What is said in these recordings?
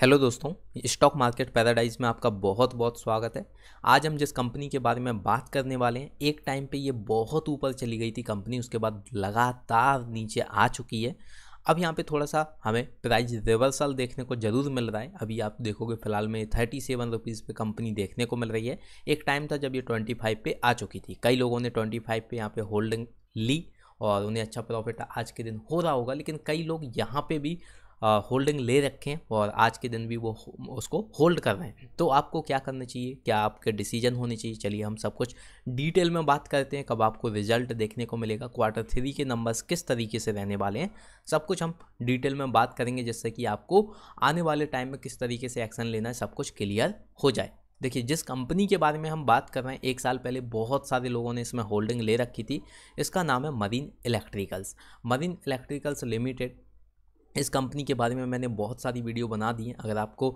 hello दोस्तों stock market paradise में आपका बहुत बहुत स्वागत है आज हम जिस कंपनी के बारे में बात करने वाले हैं एक टाइम पे ये बहुत ऊपर चली गई थी कंपनी उसके बाद लगातार नीचे आ चुकी है अब यहाँ पे थोड़ा सा हमें प्राइस रिवर्सल देखने को ज़रूर मिल रहा है अभी आप देखोगे फिलहाल में थर्टी सेवन रुपीज़ पर कंपनी देखने को मिल रही है एक टाइम था जब ये ट्वेंटी फाइव पर आ चुकी थी कई लोगों ने ट्वेंटी फाइव पे यहाँ पर होल्डिंग ली और उन्हें अच्छा प्रॉफिट आज के दिन हो रहा होगा लेकिन कई लोग यहाँ पर भी होल्डिंग ले रखें और आज के दिन भी वो उसको होल्ड कर रहे हैं तो आपको क्या करना चाहिए क्या आपके डिसीजन होने चाहिए चलिए हम सब कुछ डिटेल में बात करते हैं कब आपको रिजल्ट देखने को मिलेगा क्वार्टर थ्री के नंबर्स किस तरीके से रहने वाले हैं सब कुछ हम डिटेल में बात करेंगे जिससे कि आपको आने वाले टाइम में किस तरीके से एक्शन लेना है सब कुछ क्लियर हो जाए देखिए जिस कंपनी के बारे में हम बात कर रहे हैं एक साल पहले बहुत सारे लोगों ने इसमें होल्डिंग ले रखी थी इसका नाम है marine electricals marine electricals limited इस कंपनी के बारे में मैंने बहुत सारी वीडियो बना दी हैं अगर आपको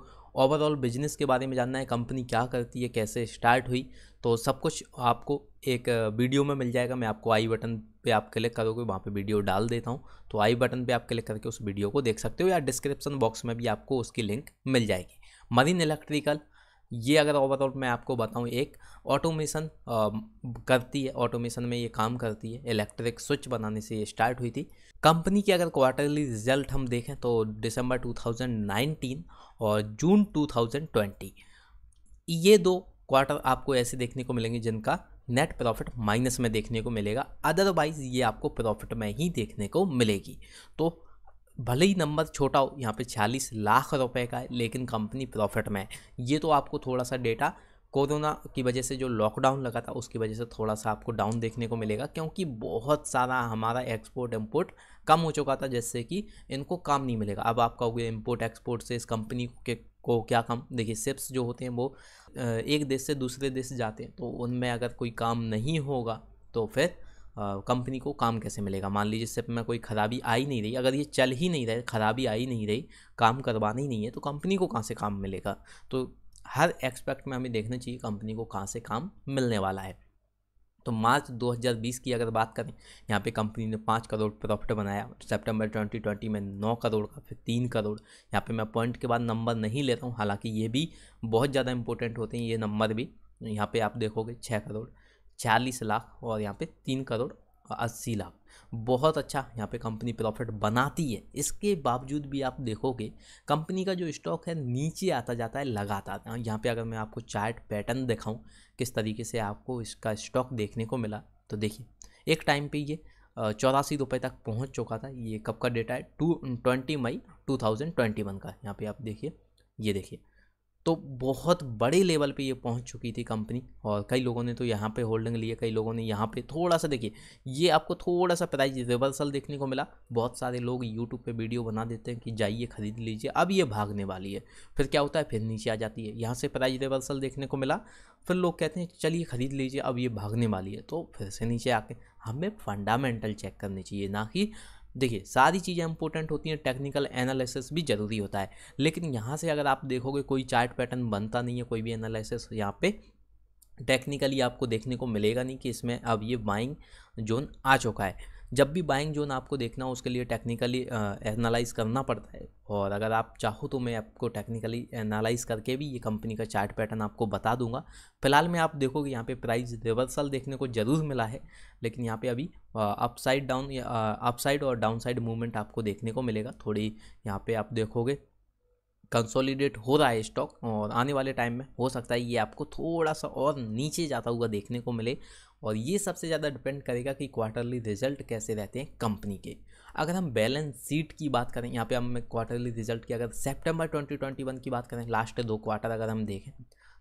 ओवरऑल बिजनेस के बारे में जानना है कंपनी क्या करती है कैसे स्टार्ट हुई तो सब कुछ आपको एक वीडियो में मिल जाएगा मैं आपको आई बटन पे आप क्लिक करोगे वहाँ पे वीडियो डाल देता हूँ तो आई बटन पे आप क्लिक करके उस वीडियो को देख सकते हो या डिस्क्रिप्शन बॉक्स में भी आपको उसकी लिंक मिल जाएगी मरीन इलेक्ट्रिकल ये अगर ओवरऑल मैं आपको बताऊँ एक ऑटोमेशन करती है ऑटोमेशन में ये काम करती है इलेक्ट्रिक स्विच बनाने से ये स्टार्ट हुई थी कंपनी की अगर क्वार्टरली रिजल्ट हम देखें तो दिसंबर 2019 और जून 2020 ये दो क्वार्टर आपको ऐसे देखने को मिलेंगे जिनका नेट प्रॉफिट माइनस में देखने को मिलेगा अदरवाइज़ ये आपको प्रॉफिट में ही देखने को मिलेगी तो भले ही नंबर छोटा हो यहाँ पे 46 लाख रुपए का है लेकिन कंपनी प्रॉफिट में है ये तो आपको थोड़ा सा डेटा कोरोना की वजह से जो लॉकडाउन लगा था उसकी वजह से थोड़ा सा आपको डाउन देखने को मिलेगा क्योंकि बहुत सारा हमारा एक्सपोर्ट इम्पोर्ट कम हो चुका था जिससे कि इनको काम नहीं मिलेगा अब आप कहोगे इम्पोर्ट एक्सपोर्ट से इस कंपनी के को क्या काम देखिए सिप्स जो होते हैं वो एक देश से दूसरे देश जाते हैं तो उनमें अगर कोई काम नहीं होगा तो फिर कंपनी को काम कैसे मिलेगा मान लीजिए सिप में कोई ख़राबी आई नहीं रही अगर ये चल ही नहीं रहे ख़राबी आई नहीं रही काम करवाना ही नहीं है तो कंपनी को कहाँ से काम मिलेगा तो हर एक्सपेक्ट में हमें देखना चाहिए कंपनी को कहाँ से काम मिलने वाला है तो मार्च 2020 की अगर बात करें यहाँ पे कंपनी ने पाँच करोड़ प्रॉफिट बनाया सितंबर 2020 में नौ करोड़ का फिर तीन करोड़ यहाँ पे मैं पॉइंट के बाद नंबर नहीं लेता हूँ हालांकि ये भी बहुत ज़्यादा इंपॉर्टेंट होते हैं ये नंबर भी यहाँ पे आप देखोगे छः करोड़ चालीस लाख और यहाँ पे तीन करोड़ अस्सी लाख बहुत अच्छा यहाँ पे कंपनी प्रॉफिट बनाती है इसके बावजूद भी आप देखोगे कंपनी का जो स्टॉक है नीचे आता जाता है लगातार यहाँ पे अगर मैं आपको चार्ट पैटर्न दिखाऊं किस तरीके से आपको इसका स्टॉक देखने को मिला तो देखिए एक टाइम पे ये चौरासी रुपये तक पहुँच चुका था ये कब का डेटा है two twenty May two thousand twenty one का यहाँ पर आप देखिए ये देखिए तो बहुत बड़े लेवल पे ये पहुंच चुकी थी कंपनी और कई लोगों ने तो यहाँ पे होल्डिंग लिए कई लोगों ने यहाँ पे थोड़ा सा देखिए ये आपको थोड़ा सा प्राइस रिवर्सल देखने को मिला बहुत सारे लोग यूट्यूब पे वीडियो बना देते हैं कि जाइए ख़रीद लीजिए अब ये भागने वाली है फिर क्या होता है फिर नीचे आ जाती है यहाँ से प्राइज़ रिवर्सल देखने को मिला फिर लोग कहते हैं चलिए ख़रीद लीजिए अब ये भागने वाली है तो फिर से नीचे आके हमें फंडामेंटल चेक करनी चाहिए ना कि देखिए सारी चीज़ें इंपॉर्टेंट होती हैं टेक्निकल एनालिसिस भी ज़रूरी होता है लेकिन यहाँ से अगर आप देखोगे कोई चार्ट पैटर्न बनता नहीं है कोई भी एनालिसिस यहाँ पे टेक्निकली आपको देखने को मिलेगा नहीं कि इसमें अब ये बाइंग जोन आ चुका है जब भी बाइंग जोन आपको देखना हो उसके लिए टेक्निकली एनालाइज करना पड़ता है और अगर आप चाहो तो मैं आपको टेक्निकली एनालाइज करके भी ये कंपनी का चार्ट पैटर्न आपको बता दूंगा फिलहाल में आप देखोगे यहाँ पे प्राइस रिवर्सल देखने को ज़रूर मिला है लेकिन यहाँ पे अभी अपसाइड डाउन अपसाइड और डाउन साइड मूवमेंट आपको देखने को मिलेगा थोड़ी यहाँ पर आप देखोगे कंसोलिडेट हो रहा है स्टॉक और आने वाले टाइम में हो सकता है ये आपको थोड़ा सा और नीचे जाता हुआ देखने को मिले और ये सबसे ज़्यादा डिपेंड करेगा कि क्वार्टरली रिजल्ट कैसे रहते हैं कंपनी के अगर हम बैलेंस शीट की बात करें यहाँ पे हम क्वार्टरली रिजल्ट की अगर सितंबर 2021 की बात करें लास्ट दो क्वार्टर अगर हम देखें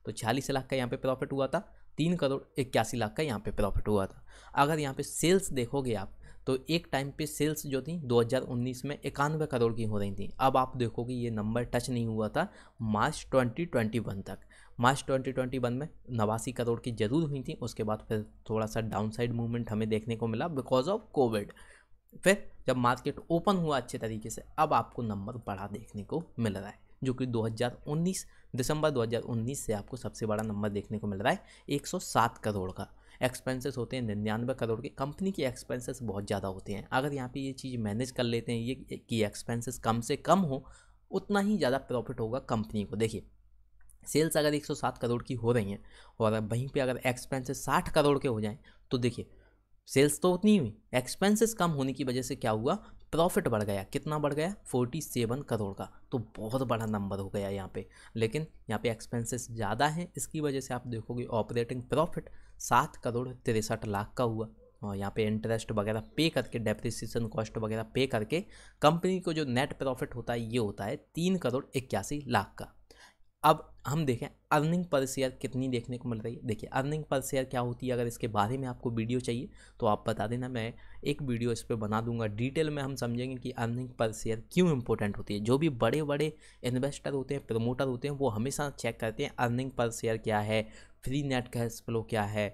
तो छियालीस लाख का यहाँ पे प्रॉफिट हुआ था तीन करोड़ इक्यासी लाख का यहाँ पर प्रॉफिट हुआ था अगर यहाँ पर सेल्स देखोगे आप तो एक टाइम पे सेल्स जो थी 2019 में इक्यानवे करोड़ की हो रही थी अब आप देखोगे ये नंबर टच नहीं हुआ था मार्च 2021 तक मार्च बंद में नवासी करोड़ की जरूर हुई थी उसके बाद फिर थोड़ा सा डाउन साइड मूवमेंट हमें देखने को मिला बिकॉज ऑफ कोविड फिर जब मार्केट ओपन हुआ अच्छे तरीके से अब आपको नंबर बड़ा देखने को मिल रहा है जो कि 2019 दिसंबर 2019 से आपको सबसे बड़ा नंबर देखने को मिल रहा है 107 करोड़ का एक्सपेंसेस होते हैं निन्यानवे करोड़ के कंपनी के एक्सपेंसेस बहुत ज़्यादा होते हैं अगर यहाँ पे ये चीज़ मैनेज कर लेते हैं ये कि एक्सपेंसेस कम से कम हो उतना ही ज़्यादा प्रॉफिट होगा कंपनी को देखिए सेल्स अगर 107 करोड़ की हो रही हैं और वहीं पे अगर एक्सपेंसेस 60 करोड़ के हो जाएं तो देखिए सेल्स तो उतनी हुई एक्सपेंसेस कम होने की वजह से क्या हुआ प्रॉफिट बढ़ गया कितना बढ़ गया 47 करोड़ का तो बहुत बड़ा नंबर हो गया यहाँ पे लेकिन यहाँ पे एक्सपेंसेस ज़्यादा हैं इसकी वजह से आप देखोगे ऑपरेटिंग प्रॉफिट सात करोड़ तिरसठ लाख का हुआ और यहाँ पे इंटरेस्ट वगैरह पे करके डेप्रिसिएशन कॉस्ट वगैरह पे करके कंपनी को जो नेट प्रॉफिट होता है ये होता है तीन करोड़ इक्यासी लाख का अब हम देखें अर्निंग पर शेयर कितनी देखने को मिल रही है देखिए अर्निंग पर शेयर क्या होती है अगर इसके बारे में आपको वीडियो चाहिए तो आप बता देना मैं एक वीडियो इस पर बना दूंगा डिटेल में हम समझेंगे कि अर्निंग पर शेयर क्यों इंपॉर्टेंट होती है जो भी बड़े बड़े इन्वेस्टर होते हैं प्रमोटर होते हैं वो हमेशा चेक करते हैं अर्निंग पर शेयर क्या है फ्री नेट कैश फ्लो क्या है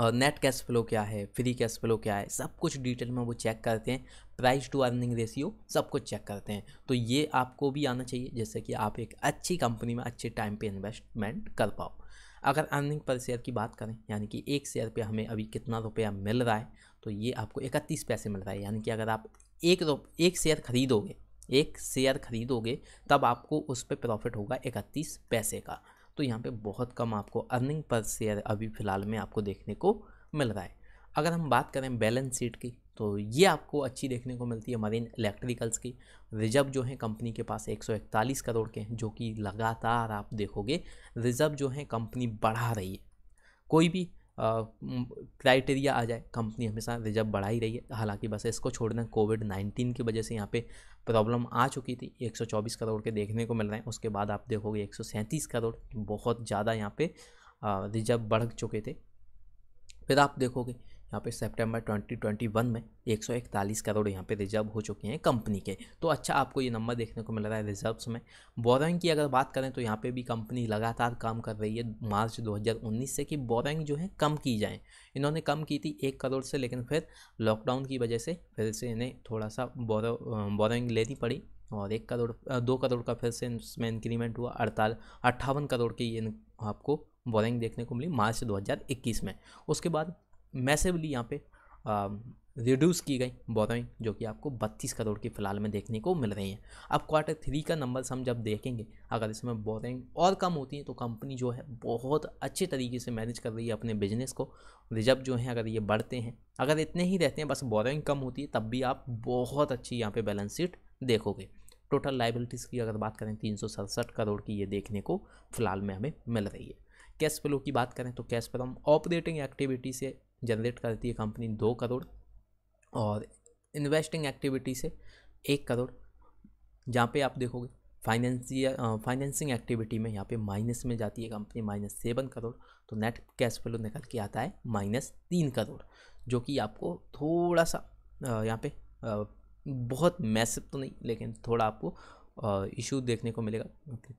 और नेट कैश फ्लो क्या है फ्री कैश फ्लो क्या है सब कुछ डिटेल में वो चेक करते हैं प्राइस टू अर्निंग रेशियो सब कुछ चेक करते हैं तो ये आपको भी आना चाहिए जैसे कि आप एक अच्छी कंपनी में अच्छे टाइम पे इन्वेस्टमेंट कर पाओ अगर अर्निंग पर शेयर की बात करें यानी कि एक शेयर पे हमें अभी कितना रुपया मिल रहा है तो ये आपको इकतीस पैसे मिल रहा है यानी कि अगर आप एक रुप एक शेयर खरीदोगे एक शेयर खरीदोगे तब आपको उस पर प्रॉफिट होगा इकतीस पैसे का तो यहाँ पर बहुत कम आपको अर्निंग पर शेयर अभी फ़िलहाल में आपको देखने को मिल रहा है अगर हम बात करें बैलेंस शीट की तो ये आपको अच्छी देखने को मिलती है मरीन इलेक्ट्रिकल्स की रिजर्व जो है कंपनी के पास 141 करोड़ के हैं जो कि लगातार आप देखोगे रिजर्व जो है कंपनी बढ़ा रही है कोई भी क्राइटेरिया आ जाए कंपनी हमेशा रिजर्व बढ़ा ही रही है हालांकि बस इसको छोड़ना कोविड नाइन्टीन की वजह से यहाँ पे प्रॉब्लम आ चुकी थी 124 करोड़ के देखने को मिल रहे हैं उसके बाद आप देखोगे एक करोड़ बहुत ज़्यादा यहाँ पर रिजर्व बढ़ चुके थे फिर आप देखोगे यहाँ पे सितंबर 2021 में एक करोड़ यहाँ पे रिजर्व हो चुके हैं कंपनी के तो अच्छा आपको ये नंबर देखने को मिल रहा है रिजर्व्स में बोरिंग की अगर बात करें तो यहाँ पे भी कंपनी लगातार काम कर रही है मार्च 2019 से कि बोरिंग जो है कम की जाए इन्होंने कम की थी एक करोड़ से लेकिन फिर लॉकडाउन की वजह से फिर से इन्हें थोड़ा सा बोरो बोरिंग लेनी पड़ी और एक करोड़ दो करोड़ का फिर से इसमें इंक्रीमेंट हुआ अड़ताल अट्ठावन करोड़ की ये आपको बोरिंग देखने को मिली मार्च 2021 में उसके बाद मैसेवली यहाँ पे रिड्यूस की गई बोरोइंग जो कि आपको बत्तीस करोड़ की फ़िलहाल में देखने को मिल रही है अब क्वार्टर थ्री का नंबर हम जब देखेंगे अगर इसमें बोरोइंग और कम होती है तो कंपनी जो है बहुत अच्छे तरीके से मैनेज कर रही है अपने बिजनेस को रिजर्व जो है अगर ये बढ़ते हैं अगर इतने ही रहते हैं बस बोरोइंग कम होती है तब भी आप बहुत अच्छी यहाँ पर बैलेंस शीट देखोगे टोटल लाइबिलिटीज़ की अगर बात करें तीन करोड़ की ये देखने को फ़िलहाल में हमें मिल रही है कैश फ्लो की बात करें तो कैश हम ऑपरेटिंग एक्टिविटी से जनरेट करती है कंपनी दो करोड़ और इन्वेस्टिंग एक्टिविटी से एक करोड़ जहाँ पे आप देखोगे फाइनेंसिय फाइनेंसिंग एक्टिविटी में यहाँ पे माइनस में जाती है कंपनी माइनस सेवन करोड़ तो नेट कैश फ्लो निकल के आता है माइनस तीन करोड़ जो कि आपको थोड़ा सा यहाँ पे बहुत मैसिव तो नहीं लेकिन थोड़ा आपको इशू देखने को मिलेगा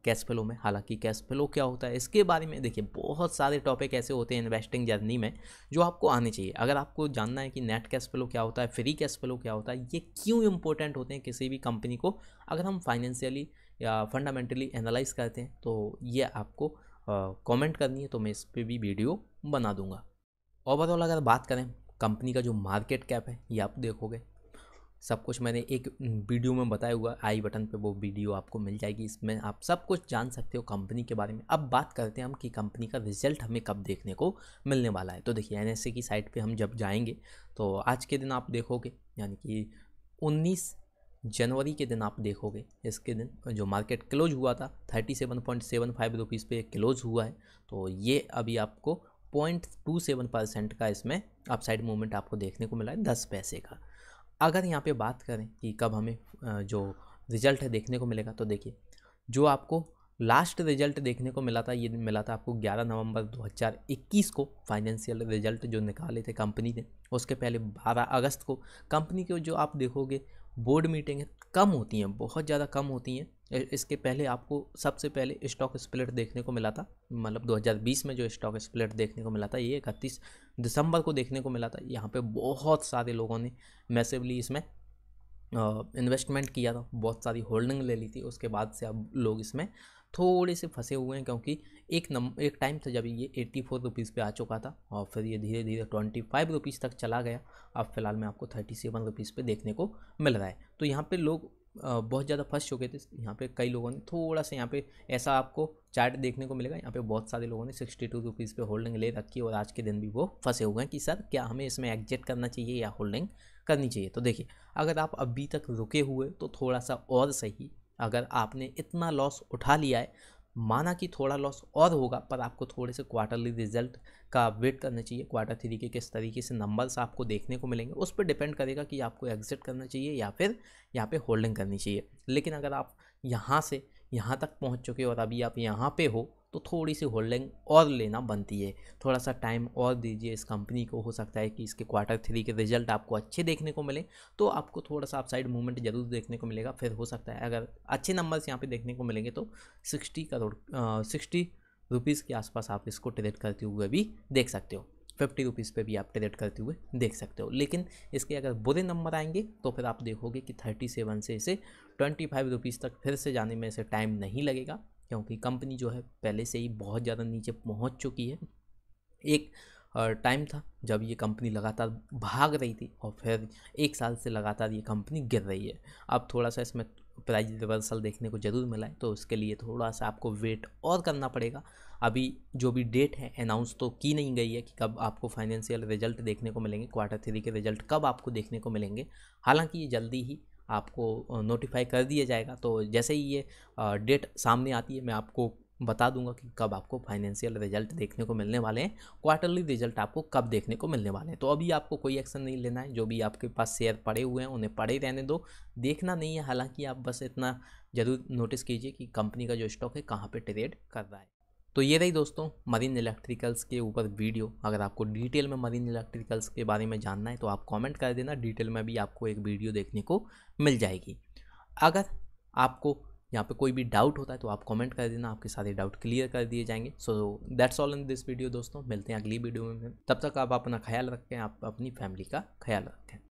कैश फ्लो में हालांकि कैश फ्लो क्या होता है इसके बारे में देखिए बहुत सारे टॉपिक ऐसे होते हैं इन्वेस्टिंग जर्नी में जो आपको आने चाहिए अगर आपको जानना है कि नेट कैश फ्लो क्या होता है फ्री कैश फ्लो क्या होता है ये क्यों इंपॉर्टेंट होते हैं किसी भी कंपनी को अगर हम फाइनेंशियली या फंडामेंटली एनालाइज करते हैं तो ये आपको कॉमेंट करनी है तो मैं इस पर भी वीडियो बना दूंगा ओवरऑल अगर बात करें कंपनी का जो मार्केट कैप है ये आप देखोगे सब कुछ मैंने एक वीडियो में बताया हुआ आई बटन पे वो वीडियो आपको मिल जाएगी इसमें आप सब कुछ जान सकते हो कंपनी के बारे में अब बात करते हैं हम कि कंपनी का रिजल्ट हमें कब देखने को मिलने वाला है तो देखिए एन की साइट पे हम जब जाएंगे तो आज के दिन आप देखोगे यानी कि उन्नीस जनवरी के दिन आप देखोगे इसके दिन जो मार्केट क्लोज हुआ था thirty seven point seven five rupees पर क्लोज हुआ है तो ये अभी आपको पॉइंट टू सेवन परसेंट का इसमें अपसाइड मूवमेंट आपको देखने को मिला है दस पैसे का अगर यहाँ पे बात करें कि कब हमें जो रिजल्ट है देखने को मिलेगा तो देखिए जो आपको लास्ट रिजल्ट देखने को मिला था ये मिला था आपको 11 नवंबर 2021 को फाइनेंशियल रिजल्ट जो निकाले थे कंपनी ने उसके पहले 12 अगस्त को कंपनी के जो आप देखोगे बोर्ड मीटिंग कम होती हैं बहुत ज़्यादा कम होती हैं इसके पहले आपको सबसे पहले स्टॉक स्प्लिट देखने को मिला था मतलब 2020 में जो स्टॉक स्प्लिट देखने को मिला था ये इकतीस दिसंबर को देखने को मिला था यहाँ पे बहुत सारे लोगों ने मैसिवली इसमें इन्वेस्टमेंट किया था बहुत सारी होल्डिंग ले ली थी उसके बाद से अब लोग इसमें थोड़े से फंसे हुए हैं क्योंकि एक नम एक टाइम था जब ये एट्टी फोर रुपीज़ पर आ चुका था और फिर ये धीरे धीरे ट्वेंटी फाइव रुपीज़ तक चला गया अब फिलहाल में आपको थर्टी सेवन रुपीज़ पर देखने को मिल रहा है तो यहाँ पर लोग बहुत ज़्यादा फंस चुके थे यहाँ पे कई लोगों ने थोड़ा सा यहाँ पे ऐसा आपको चार्ट देखने को मिलेगा यहाँ पे बहुत सारे लोगों ने सिक्सटी टू रुपीज़ पर होल्डिंग ले रखी और आज के दिन भी वो फंसे हुए हैं कि सर क्या हमें इसमें एग्जिट करना चाहिए या होल्डिंग करनी चाहिए तो देखिए अगर आप अभी तक रुके हुए तो थोड़ा सा और सही अगर आपने इतना लॉस उठा लिया है माना कि थोड़ा लॉस और होगा पर आपको थोड़े से क्वार्टरली रिजल्ट का वेट करना चाहिए क्वार्टर थ्री के किस तरीके से नंबर्स आपको देखने को मिलेंगे उस पर डिपेंड करेगा कि आपको एग्जिट करना चाहिए या फिर यहाँ पे होल्डिंग करनी चाहिए लेकिन अगर आप यहाँ से यहाँ तक पहुँच चुके हो और अभी आप यहाँ पे हो तो थोड़ी सी होल्डिंग और लेना बनती है थोड़ा सा टाइम और दीजिए इस कंपनी को हो सकता है कि इसके क्वार्टर थ्री के रिजल्ट आपको अच्छे देखने को मिले तो आपको थोड़ा सा अपसाइड मूवमेंट जरूर देखने को मिलेगा फिर हो सकता है अगर अच्छे नंबर्स यहाँ पे देखने को मिलेंगे तो सिक्सटी करोड़ सिक्सटी रुपीज़ के आसपास आप इसको ट्रेड करते हुए भी देख सकते हो फिफ्टी रुपीज़ पर भी आप ट्रेड करते हुए देख सकते हो लेकिन इसके अगर बुरे नंबर आएंगे तो फिर आप देखोगे कि थर्टी सेवन से इसे ट्वेंटी फाइव रुपीज़ तक फिर से जाने में इसे टाइम नहीं लगेगा क्योंकि कंपनी जो है पहले से ही बहुत ज़्यादा नीचे पहुंच चुकी है एक टाइम था जब ये कंपनी लगातार भाग रही थी और फिर एक साल से लगातार ये कंपनी गिर रही है अब थोड़ा सा इसमें प्राइस रिवर्सल देखने को ज़रूर मिला है तो उसके लिए थोड़ा सा आपको वेट और करना पड़ेगा अभी जो भी डेट है अनाउंस तो की नहीं गई है कि कब आपको फाइनेंशियल रिजल्ट देखने को मिलेंगे क्वार्टर थ्री के रिजल्ट कब आपको देखने को मिलेंगे हालांकि ये जल्दी ही आपको नोटिफाई कर दिया जाएगा तो जैसे ही ये डेट सामने आती है मैं आपको बता दूंगा कि कब आपको फाइनेंशियल रिजल्ट देखने को मिलने वाले हैं क्वार्टरली रिजल्ट आपको कब देखने को मिलने वाले हैं तो अभी आपको कोई एक्शन नहीं लेना है जो भी आपके पास शेयर पड़े हुए हैं उन्हें पड़े रहने दो देखना नहीं है हालांकि आप बस इतना ज़रूर नोटिस कीजिए कि कंपनी का जो स्टॉक है कहाँ पर ट्रेड कर रहा है तो ये रही दोस्तों मरीन इलेक्ट्रिकल्स के ऊपर वीडियो अगर आपको डिटेल में मरीन इलेक्ट्रिकल्स के बारे में जानना है तो आप कमेंट कर देना डिटेल में भी आपको एक वीडियो देखने को मिल जाएगी अगर आपको यहाँ पे कोई भी डाउट होता है तो आप कमेंट कर देना आपके सारे डाउट क्लियर कर दिए जाएंगे so that's all in this video दोस्तों मिलते हैं अगली वीडियो में तब तक आप अपना ख्याल रखें आप अपनी फैमिली का ख्याल रखें